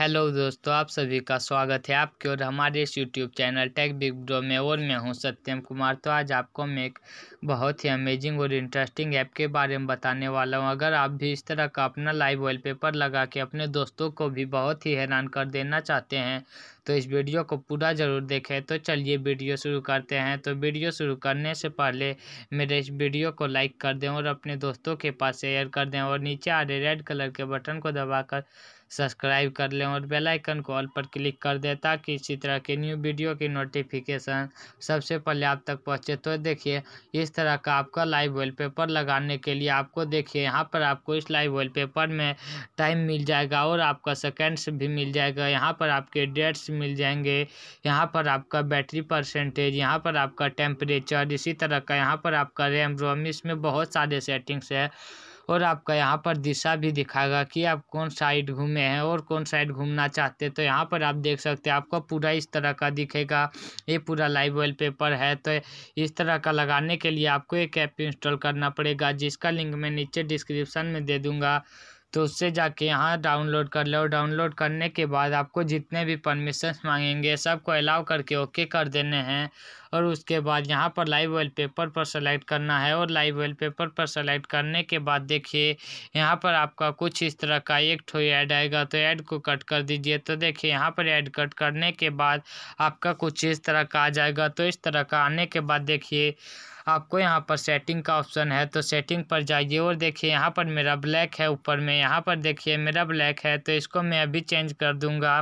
hello दोस्तों आप सभी का स्वागत है आपके और हमारे इस YouTube channel Tech Big Bro में और मैं हूं सत्यम कुमार तो आज आपको मैं एक बहुत ही अमेजिंग और इंटरेस्टिंग ऐप के बारे में बताने वाला हूं अगर आप भी इस तरह का अपना लाइव वॉलपेपर लगा के अपने दोस्तों को भी बहुत ही हैरान कर देना चाहते हैं तो इस वीडियो को पूरा ज़रूर देखें तो चलिए वीडियो शुरू करते हैं तो वीडियो शुरू करने से पहले मेरे इस वीडियो को लाइक कर दें और अपने दोस्तों के पास शेयर कर दें और नीचे आ रहे रेड कलर के बटन को दबाकर सब्सक्राइब कर लें और बेल आइकन को ऑल पर क्लिक कर दें ताकि इसी तरह के न्यू वीडियो की नोटिफिकेशन सबसे पहले आप तक पहुंचे तो देखिए इस तरह का आपका लाइव वॉलपेपर लगाने के लिए आपको देखिए यहाँ पर आपको इस लाइव वॉलपेपर में टाइम मिल जाएगा और आपका सेकेंड्स भी मिल जाएगा यहाँ पर आपके डेट्स मिल जाएंगे यहाँ पर आपका बैटरी परसेंटेज यहाँ पर आपका टेम्परेचर इसी तरह का यहाँ पर आपका रैम रोम इसमें बहुत सारे सेटिंग्स है और आपका यहाँ पर दिशा भी दिखाएगा कि आप कौन साइड घूमे हैं और कौन साइड घूमना चाहते हैं तो यहाँ पर आप देख सकते हैं आपका पूरा इस तरह का दिखेगा ये पूरा लाइव पेपर है तो इस तरह का लगाने के लिए आपको एक ऐप इंस्टॉल करना पड़ेगा जिसका लिंक मैं नीचे डिस्क्रिप्शन में दे दूँगा तो उससे जाके यहाँ डाउनलोड कर लो डाउनलोड करने के बाद आपको जितने भी परमिशंस मांगेंगे सबको अलाउ करके ओके कर देने हैं और उसके बाद यहाँ पर लाइव पेपर पर सेलेक्ट करना है और लाइव पेपर पर सेलेक्ट करने के बाद देखिए यहाँ पर आपका कुछ इस तरह का एक ठो ऐड आएगा तो ऐड को कट कर दीजिए तो देखिए यहाँ पर ऐड कट करने के बाद आपका कुछ इस तरह का आ जाएगा तो इस तरह का आने के बाद देखिए आपको यहाँ पर सेटिंग का ऑप्शन है तो सेटिंग पर जाइए और देखिए यहाँ पर मेरा ब्लैक है ऊपर में यहाँ पर देखिए मेरा ब्लैक है तो इसको मैं अभी चेंज कर दूँगा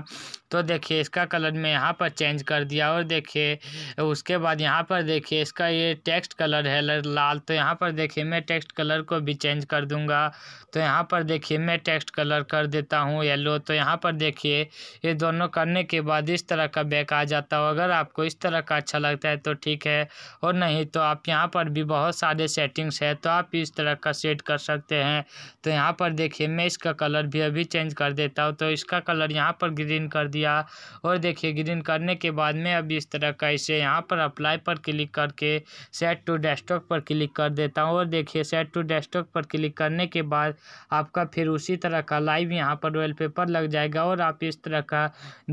तो देखिए इसका कलर मैं यहाँ पर चेंज कर दिया और देखिए उसके बाद यहाँ पर देखिए इसका ये टेक्स्ट कलर है लाल तो यहाँ पर देखिए मैं टेक्स्ट कलर को भी चेंज कर दूँगा तो यहाँ पर देखिए मैं टेक्स्ट कलर कर देता हूँ येलो तो यहाँ पर देखिए ये दोनों करने के बाद इस तरह का बैक आ जाता हो अगर आपको इस तरह का अच्छा लगता है तो ठीक है और नहीं तो आप यहाँ पर भी बहुत सारे सेटिंग्स है तो आप इस तरह का सेट कर सकते हैं तो यहाँ पर देखिए मैं इसका कलर भी अभी चेंज कर देता हूँ तो इसका कलर यहाँ पर ग्रीन कर दिया दिया और देखिए ग्रीन करने के बाद में अब इस तरह का इसे यहाँ पर अप्लाई पर क्लिक करके सेट टू डेस्कटॉप पर क्लिक कर देता हूँ और देखिए सेट टू डेस्कटॉप पर क्लिक करने के बाद आपका फिर उसी तरह का लाइव यहाँ पर पेपर लग जाएगा और आप इस तरह का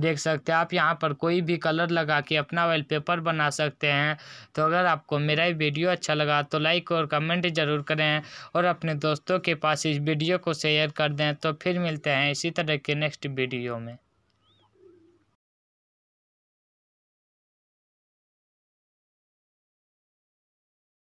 देख सकते हैं आप यहाँ पर कोई भी कलर लगा के अपना पेपर बना सकते हैं तो अगर आपको मेरा वीडियो अच्छा लगा तो लाइक और कमेंट ज़रूर करें और अपने दोस्तों के पास इस वीडियो को शेयर कर दें तो फिर मिलते हैं इसी तरह के नेक्स्ट वीडियो में